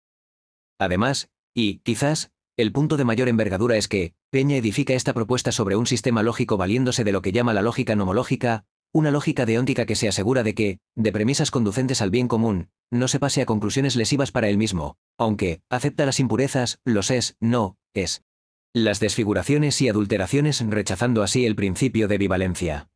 Además, y, quizás, el punto de mayor envergadura es que, Peña edifica esta propuesta sobre un sistema lógico valiéndose de lo que llama la lógica nomológica, una lógica deóntica que se asegura de que, de premisas conducentes al bien común, no se pase a conclusiones lesivas para él mismo, aunque, acepta las impurezas, los es, no, es. Las desfiguraciones y adulteraciones rechazando así el principio de bivalencia.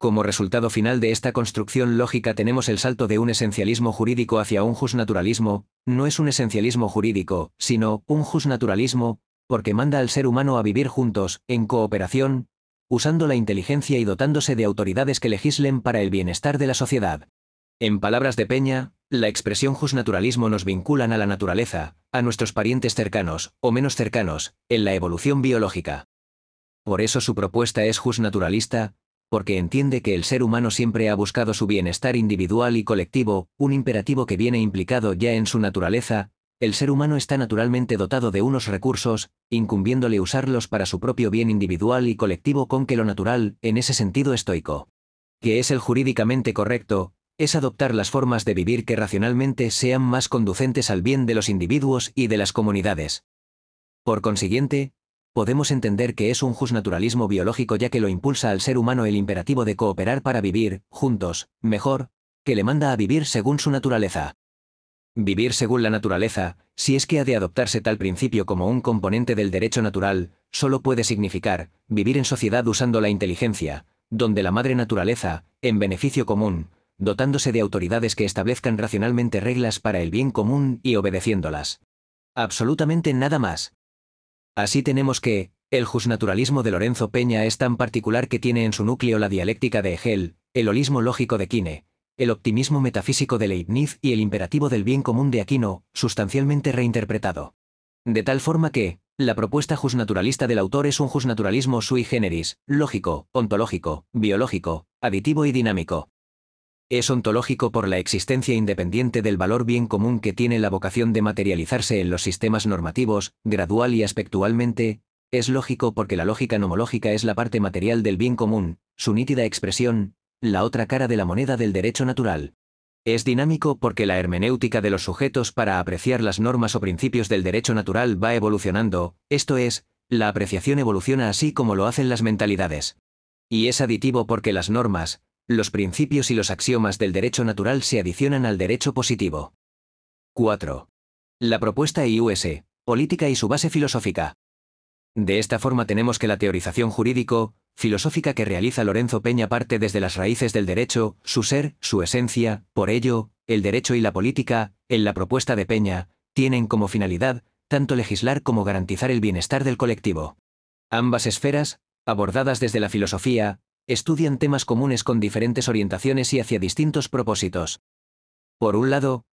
Como resultado final de esta construcción lógica tenemos el salto de un esencialismo jurídico hacia un justnaturalismo, no es un esencialismo jurídico, sino un justnaturalismo, porque manda al ser humano a vivir juntos, en cooperación, usando la inteligencia y dotándose de autoridades que legislen para el bienestar de la sociedad. En palabras de Peña, la expresión justnaturalismo nos vinculan a la naturaleza, a nuestros parientes cercanos, o menos cercanos, en la evolución biológica. Por eso su propuesta es justnaturalista, porque entiende que el ser humano siempre ha buscado su bienestar individual y colectivo, un imperativo que viene implicado ya en su naturaleza, el ser humano está naturalmente dotado de unos recursos, incumbiéndole usarlos para su propio bien individual y colectivo con que lo natural, en ese sentido estoico, que es el jurídicamente correcto, es adoptar las formas de vivir que racionalmente sean más conducentes al bien de los individuos y de las comunidades. Por consiguiente, podemos entender que es un justnaturalismo biológico ya que lo impulsa al ser humano el imperativo de cooperar para vivir, juntos, mejor, que le manda a vivir según su naturaleza. Vivir según la naturaleza, si es que ha de adoptarse tal principio como un componente del derecho natural, solo puede significar vivir en sociedad usando la inteligencia, donde la madre naturaleza, en beneficio común, dotándose de autoridades que establezcan racionalmente reglas para el bien común y obedeciéndolas. Absolutamente nada más. Así tenemos que, el jusnaturalismo de Lorenzo Peña es tan particular que tiene en su núcleo la dialéctica de Hegel, el holismo lógico de Kine, el optimismo metafísico de Leibniz y el imperativo del bien común de Aquino, sustancialmente reinterpretado. De tal forma que, la propuesta jusnaturalista del autor es un jusnaturalismo sui generis, lógico, ontológico, biológico, aditivo y dinámico es ontológico por la existencia independiente del valor bien común que tiene la vocación de materializarse en los sistemas normativos, gradual y aspectualmente, es lógico porque la lógica nomológica es la parte material del bien común, su nítida expresión, la otra cara de la moneda del derecho natural. Es dinámico porque la hermenéutica de los sujetos para apreciar las normas o principios del derecho natural va evolucionando, esto es, la apreciación evoluciona así como lo hacen las mentalidades. Y es aditivo porque las normas, los principios y los axiomas del derecho natural se adicionan al derecho positivo. 4. La propuesta IUS, e, política y su base filosófica. De esta forma tenemos que la teorización jurídico, filosófica que realiza Lorenzo Peña parte desde las raíces del derecho, su ser, su esencia, por ello, el derecho y la política, en la propuesta de Peña, tienen como finalidad, tanto legislar como garantizar el bienestar del colectivo. Ambas esferas, abordadas desde la filosofía, estudian temas comunes con diferentes orientaciones y hacia distintos propósitos. Por un lado,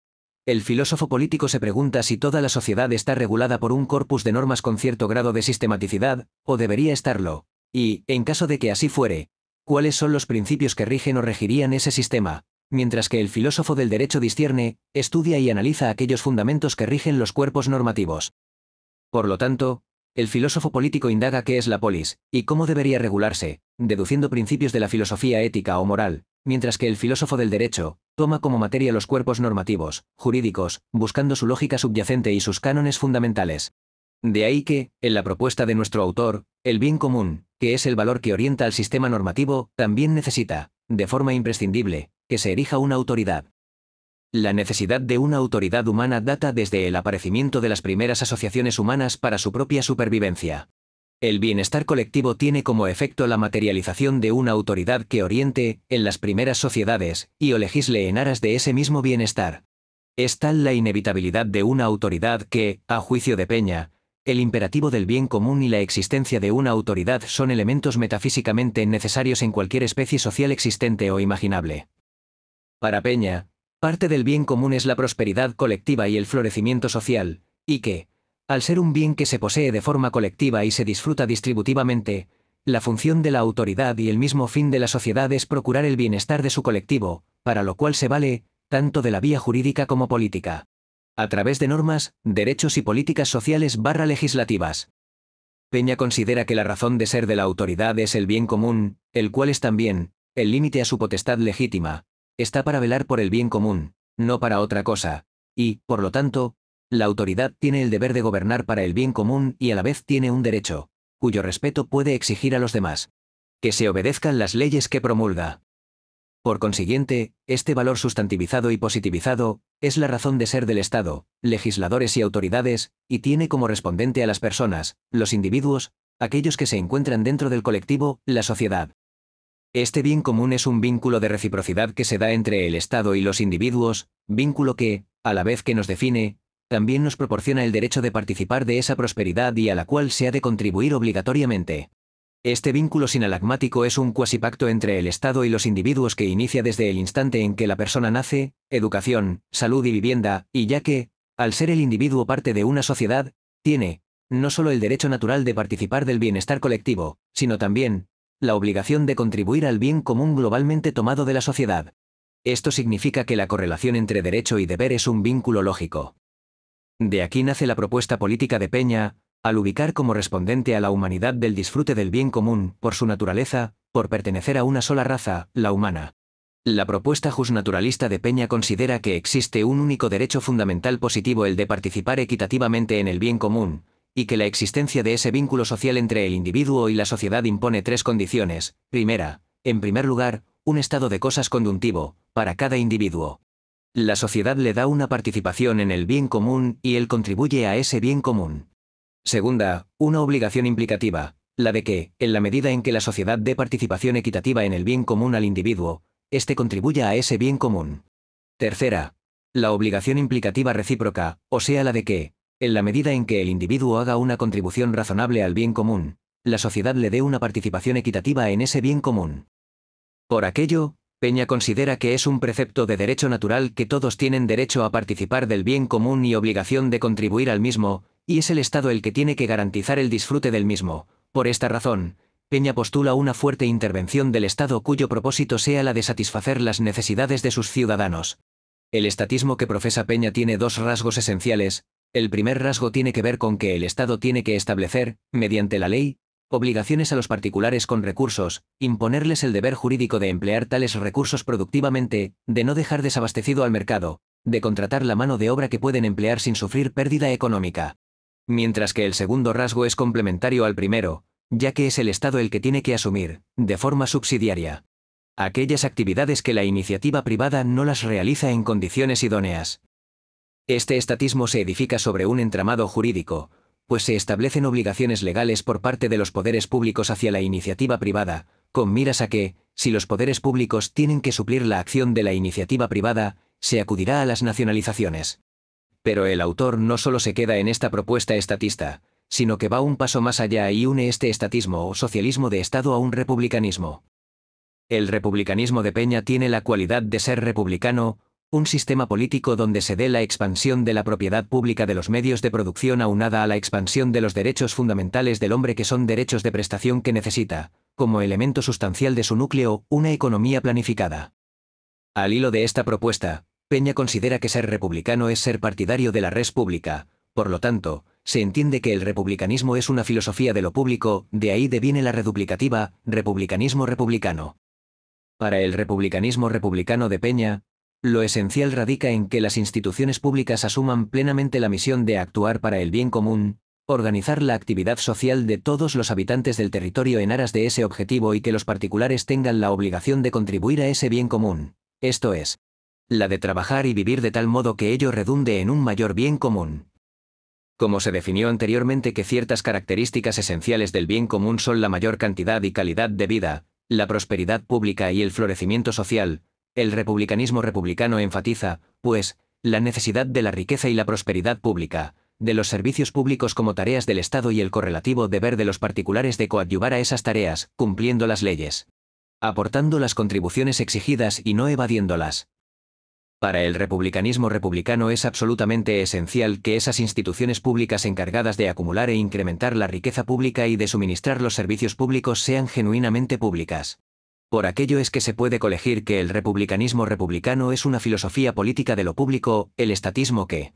el filósofo político se pregunta si toda la sociedad está regulada por un corpus de normas con cierto grado de sistematicidad, o debería estarlo, y, en caso de que así fuere, cuáles son los principios que rigen o regirían ese sistema, mientras que el filósofo del derecho discierne, estudia y analiza aquellos fundamentos que rigen los cuerpos normativos. Por lo tanto, el filósofo político indaga qué es la polis, y cómo debería regularse, deduciendo principios de la filosofía ética o moral, mientras que el filósofo del derecho, toma como materia los cuerpos normativos, jurídicos, buscando su lógica subyacente y sus cánones fundamentales. De ahí que, en la propuesta de nuestro autor, el bien común, que es el valor que orienta al sistema normativo, también necesita, de forma imprescindible, que se erija una autoridad. La necesidad de una autoridad humana data desde el aparecimiento de las primeras asociaciones humanas para su propia supervivencia. El bienestar colectivo tiene como efecto la materialización de una autoridad que oriente, en las primeras sociedades, y o legisle en aras de ese mismo bienestar. Es tal la inevitabilidad de una autoridad que, a juicio de Peña, el imperativo del bien común y la existencia de una autoridad son elementos metafísicamente necesarios en cualquier especie social existente o imaginable. Para Peña, Parte del bien común es la prosperidad colectiva y el florecimiento social, y que, al ser un bien que se posee de forma colectiva y se disfruta distributivamente, la función de la autoridad y el mismo fin de la sociedad es procurar el bienestar de su colectivo, para lo cual se vale, tanto de la vía jurídica como política. A través de normas, derechos y políticas sociales barra legislativas. Peña considera que la razón de ser de la autoridad es el bien común, el cual es también, el límite a su potestad legítima, está para velar por el bien común, no para otra cosa, y, por lo tanto, la autoridad tiene el deber de gobernar para el bien común y a la vez tiene un derecho, cuyo respeto puede exigir a los demás. Que se obedezcan las leyes que promulga. Por consiguiente, este valor sustantivizado y positivizado, es la razón de ser del Estado, legisladores y autoridades, y tiene como respondente a las personas, los individuos, aquellos que se encuentran dentro del colectivo, la sociedad. Este bien común es un vínculo de reciprocidad que se da entre el Estado y los individuos, vínculo que, a la vez que nos define, también nos proporciona el derecho de participar de esa prosperidad y a la cual se ha de contribuir obligatoriamente. Este vínculo sinalagmático es un cuasipacto entre el Estado y los individuos que inicia desde el instante en que la persona nace, educación, salud y vivienda, y ya que, al ser el individuo parte de una sociedad, tiene, no solo el derecho natural de participar del bienestar colectivo, sino también, la obligación de contribuir al bien común globalmente tomado de la sociedad. Esto significa que la correlación entre derecho y deber es un vínculo lógico. De aquí nace la propuesta política de Peña, al ubicar como respondente a la humanidad del disfrute del bien común, por su naturaleza, por pertenecer a una sola raza, la humana. La propuesta justnaturalista de Peña considera que existe un único derecho fundamental positivo el de participar equitativamente en el bien común, y que la existencia de ese vínculo social entre el individuo y la sociedad impone tres condiciones. Primera, en primer lugar, un estado de cosas conductivo, para cada individuo. La sociedad le da una participación en el bien común y él contribuye a ese bien común. Segunda, una obligación implicativa, la de que, en la medida en que la sociedad dé participación equitativa en el bien común al individuo, éste contribuya a ese bien común. Tercera, la obligación implicativa recíproca, o sea la de que, en la medida en que el individuo haga una contribución razonable al bien común, la sociedad le dé una participación equitativa en ese bien común. Por aquello, Peña considera que es un precepto de derecho natural que todos tienen derecho a participar del bien común y obligación de contribuir al mismo, y es el Estado el que tiene que garantizar el disfrute del mismo. Por esta razón, Peña postula una fuerte intervención del Estado cuyo propósito sea la de satisfacer las necesidades de sus ciudadanos. El estatismo que profesa Peña tiene dos rasgos esenciales, el primer rasgo tiene que ver con que el Estado tiene que establecer, mediante la ley, obligaciones a los particulares con recursos, imponerles el deber jurídico de emplear tales recursos productivamente, de no dejar desabastecido al mercado, de contratar la mano de obra que pueden emplear sin sufrir pérdida económica. Mientras que el segundo rasgo es complementario al primero, ya que es el Estado el que tiene que asumir, de forma subsidiaria, aquellas actividades que la iniciativa privada no las realiza en condiciones idóneas, este estatismo se edifica sobre un entramado jurídico, pues se establecen obligaciones legales por parte de los poderes públicos hacia la iniciativa privada, con miras a que, si los poderes públicos tienen que suplir la acción de la iniciativa privada, se acudirá a las nacionalizaciones. Pero el autor no solo se queda en esta propuesta estatista, sino que va un paso más allá y une este estatismo o socialismo de Estado a un republicanismo. El republicanismo de Peña tiene la cualidad de ser republicano, un sistema político donde se dé la expansión de la propiedad pública de los medios de producción aunada a la expansión de los derechos fundamentales del hombre que son derechos de prestación que necesita, como elemento sustancial de su núcleo, una economía planificada. Al hilo de esta propuesta, Peña considera que ser republicano es ser partidario de la res pública, por lo tanto, se entiende que el republicanismo es una filosofía de lo público, de ahí deviene la reduplicativa, republicanismo republicano. Para el republicanismo republicano de Peña, lo esencial radica en que las instituciones públicas asuman plenamente la misión de actuar para el bien común, organizar la actividad social de todos los habitantes del territorio en aras de ese objetivo y que los particulares tengan la obligación de contribuir a ese bien común, esto es, la de trabajar y vivir de tal modo que ello redunde en un mayor bien común. Como se definió anteriormente que ciertas características esenciales del bien común son la mayor cantidad y calidad de vida, la prosperidad pública y el florecimiento social, el republicanismo republicano enfatiza, pues, la necesidad de la riqueza y la prosperidad pública, de los servicios públicos como tareas del Estado y el correlativo deber de los particulares de coadyuvar a esas tareas, cumpliendo las leyes, aportando las contribuciones exigidas y no evadiéndolas. Para el republicanismo republicano es absolutamente esencial que esas instituciones públicas encargadas de acumular e incrementar la riqueza pública y de suministrar los servicios públicos sean genuinamente públicas. Por aquello es que se puede colegir que el republicanismo republicano es una filosofía política de lo público, el estatismo que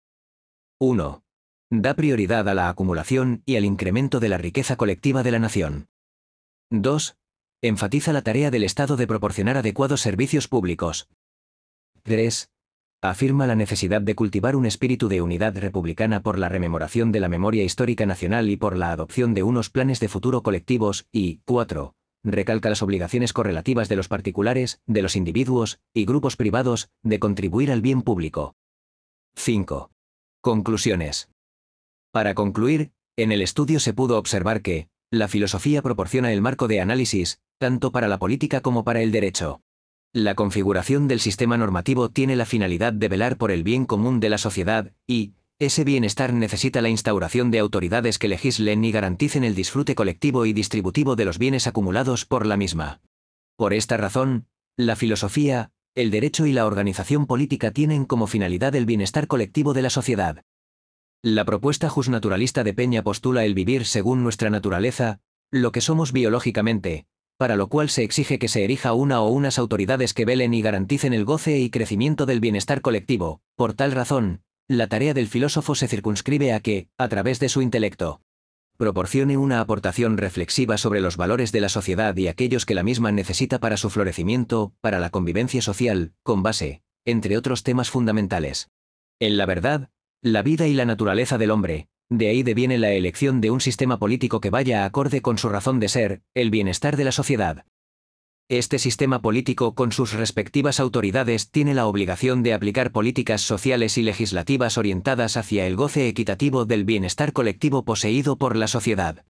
1. Da prioridad a la acumulación y al incremento de la riqueza colectiva de la nación. 2. Enfatiza la tarea del Estado de proporcionar adecuados servicios públicos. 3. Afirma la necesidad de cultivar un espíritu de unidad republicana por la rememoración de la memoria histórica nacional y por la adopción de unos planes de futuro colectivos, y 4 recalca las obligaciones correlativas de los particulares, de los individuos y grupos privados de contribuir al bien público. 5. Conclusiones. Para concluir, en el estudio se pudo observar que, la filosofía proporciona el marco de análisis, tanto para la política como para el derecho. La configuración del sistema normativo tiene la finalidad de velar por el bien común de la sociedad y, ese bienestar necesita la instauración de autoridades que legislen y garanticen el disfrute colectivo y distributivo de los bienes acumulados por la misma. Por esta razón, la filosofía, el derecho y la organización política tienen como finalidad el bienestar colectivo de la sociedad. La propuesta justnaturalista de Peña postula el vivir según nuestra naturaleza, lo que somos biológicamente, para lo cual se exige que se erija una o unas autoridades que velen y garanticen el goce y crecimiento del bienestar colectivo. Por tal razón, la tarea del filósofo se circunscribe a que, a través de su intelecto, proporcione una aportación reflexiva sobre los valores de la sociedad y aquellos que la misma necesita para su florecimiento, para la convivencia social, con base, entre otros temas fundamentales. En la verdad, la vida y la naturaleza del hombre, de ahí deviene la elección de un sistema político que vaya acorde con su razón de ser, el bienestar de la sociedad. Este sistema político con sus respectivas autoridades tiene la obligación de aplicar políticas sociales y legislativas orientadas hacia el goce equitativo del bienestar colectivo poseído por la sociedad.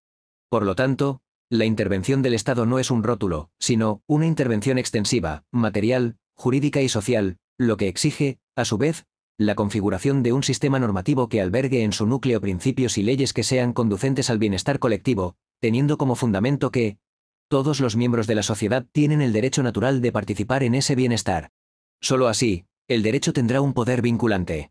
Por lo tanto, la intervención del Estado no es un rótulo, sino una intervención extensiva, material, jurídica y social, lo que exige, a su vez, la configuración de un sistema normativo que albergue en su núcleo principios y leyes que sean conducentes al bienestar colectivo, teniendo como fundamento que, todos los miembros de la sociedad tienen el derecho natural de participar en ese bienestar. Solo así, el derecho tendrá un poder vinculante.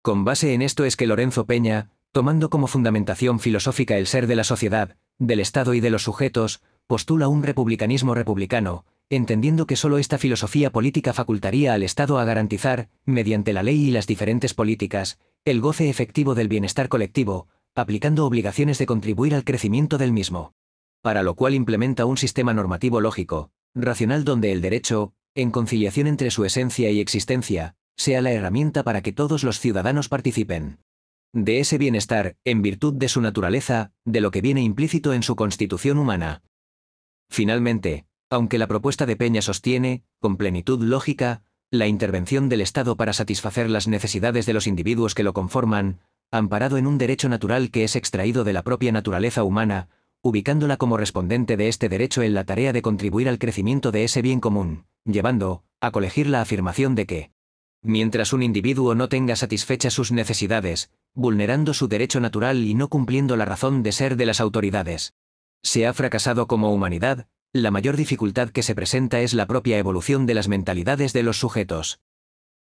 Con base en esto es que Lorenzo Peña, tomando como fundamentación filosófica el ser de la sociedad, del Estado y de los sujetos, postula un republicanismo republicano, entendiendo que solo esta filosofía política facultaría al Estado a garantizar, mediante la ley y las diferentes políticas, el goce efectivo del bienestar colectivo, aplicando obligaciones de contribuir al crecimiento del mismo para lo cual implementa un sistema normativo lógico, racional donde el derecho, en conciliación entre su esencia y existencia, sea la herramienta para que todos los ciudadanos participen de ese bienestar, en virtud de su naturaleza, de lo que viene implícito en su constitución humana. Finalmente, aunque la propuesta de Peña sostiene, con plenitud lógica, la intervención del Estado para satisfacer las necesidades de los individuos que lo conforman, amparado en un derecho natural que es extraído de la propia naturaleza humana, ubicándola como respondente de este derecho en la tarea de contribuir al crecimiento de ese bien común, llevando, a colegir la afirmación de que, mientras un individuo no tenga satisfechas sus necesidades, vulnerando su derecho natural y no cumpliendo la razón de ser de las autoridades, se ha fracasado como humanidad, la mayor dificultad que se presenta es la propia evolución de las mentalidades de los sujetos.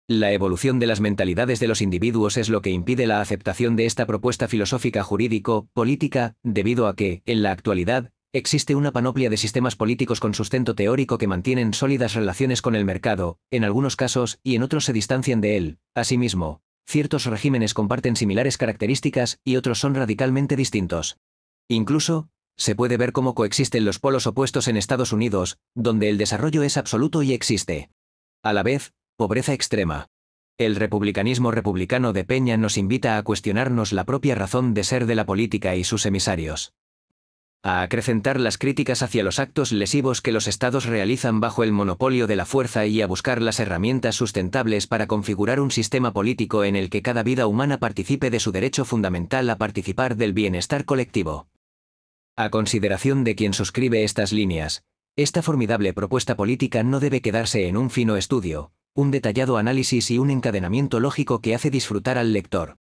La evolución de las mentalidades de los individuos es lo que impide la aceptación de esta propuesta filosófica jurídico-política, debido a que, en la actualidad, existe una panoplia de sistemas políticos con sustento teórico que mantienen sólidas relaciones con el mercado, en algunos casos, y en otros se distancian de él. Asimismo, ciertos regímenes comparten similares características y otros son radicalmente distintos. Incluso, se puede ver cómo coexisten los polos opuestos en Estados Unidos, donde el desarrollo es absoluto y existe. A la vez, Pobreza extrema. El republicanismo republicano de Peña nos invita a cuestionarnos la propia razón de ser de la política y sus emisarios. A acrecentar las críticas hacia los actos lesivos que los estados realizan bajo el monopolio de la fuerza y a buscar las herramientas sustentables para configurar un sistema político en el que cada vida humana participe de su derecho fundamental a participar del bienestar colectivo. A consideración de quien suscribe estas líneas, esta formidable propuesta política no debe quedarse en un fino estudio, un detallado análisis y un encadenamiento lógico que hace disfrutar al lector.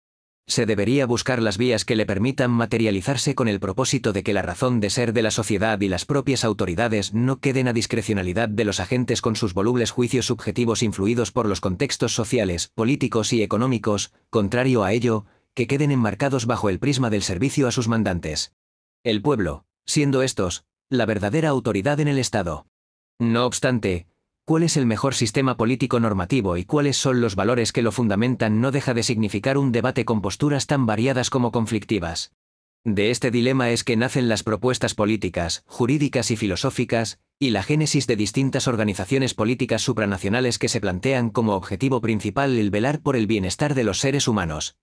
Se debería buscar las vías que le permitan materializarse con el propósito de que la razón de ser de la sociedad y las propias autoridades no queden a discrecionalidad de los agentes con sus volubles juicios subjetivos influidos por los contextos sociales, políticos y económicos, contrario a ello, que queden enmarcados bajo el prisma del servicio a sus mandantes. El pueblo, siendo estos, la verdadera autoridad en el Estado. No obstante, cuál es el mejor sistema político normativo y cuáles son los valores que lo fundamentan no deja de significar un debate con posturas tan variadas como conflictivas. De este dilema es que nacen las propuestas políticas, jurídicas y filosóficas, y la génesis de distintas organizaciones políticas supranacionales que se plantean como objetivo principal el velar por el bienestar de los seres humanos,